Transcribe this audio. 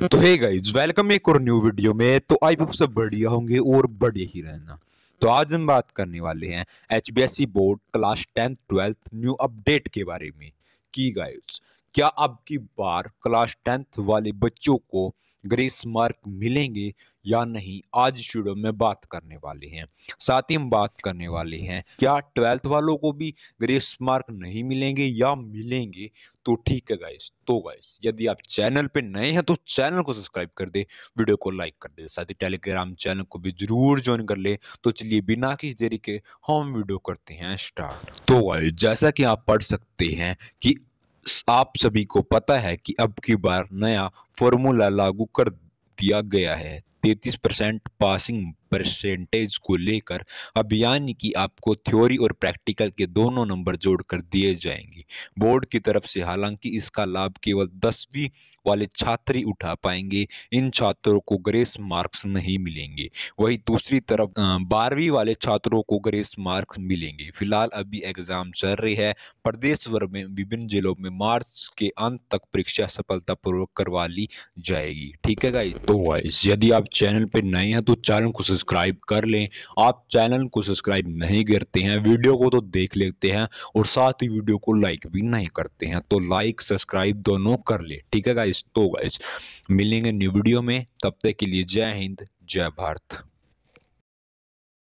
तो hey guys welcome एक और न्यू वीडियो में तो आई होप सब बढ़िया होंगे और बढ़िया ही रहना तो आज हम बात करने वाले हैं H board class tenth twelfth new update के बारे में की गाइज क्या अब की बार क्लास टेंथ वाले बच्चों को ग्रेस मार्क मिलेंगे या नहीं आज इस वीडियो में बात करने वाले हैं साथ ही हम बात करने वाले हम्म। हैं क्या ट्वेल्थ वालों को भी ग्रेस मार्क नहीं मिलेंगे या मिलेंगे तो ठीक है गाइस तो गाइस यदि आप चैनल पे नए हैं तो चैनल को सब्सक्राइब कर दे वीडियो को लाइक कर दे साथ ही टेलीग्राम चैनल को भी जरूर ज्वाइन कर ले तो चलिए बिना किसी देरी के हम वीडियो करते हैं स्टार्ट तो गाइस जैसा कि आप पढ़ सकते हैं कि आप सभी को पता है कि अब की बार नया फॉर्मूला लागू कर दिया गया है तैंतीस परसेंट पासिंग परसेंटेज को लेकर अब यानी कि आपको थ्योरी और प्रैक्टिकल के दोनों नंबर जोड़कर दिए जाएंगे बोर्ड की तरफ से हालांकि इसका लाभ केवल दसवीं वाले छात्र ही उठा पाएंगे इन छात्रों को ग्रेस मार्क्स नहीं मिलेंगे वही दूसरी तरफ बारहवीं वाले छात्रों को ग्रेस मार्क्स मिलेंगे फिलहाल अभी एग्जाम चल रही है प्रदेश भर में विभिन्न जिलों में मार्च के अंत तक परीक्षा सफलतापूर्वक करवा ली जाएगी ठीक है गाई तो वाइस यदि आप चैनल पर नए हैं तो चैनल को सब्सक्राइब कर लें आप चैनल को सब्सक्राइब नहीं करते हैं वीडियो को तो देख लेते हैं और साथ ही वीडियो को लाइक भी नहीं करते हैं तो लाइक सब्सक्राइब दोनों कर ले ठीक है गाइस तो गाइस मिलेंगे न्यू वीडियो में तब तक के लिए जय हिंद जय भारत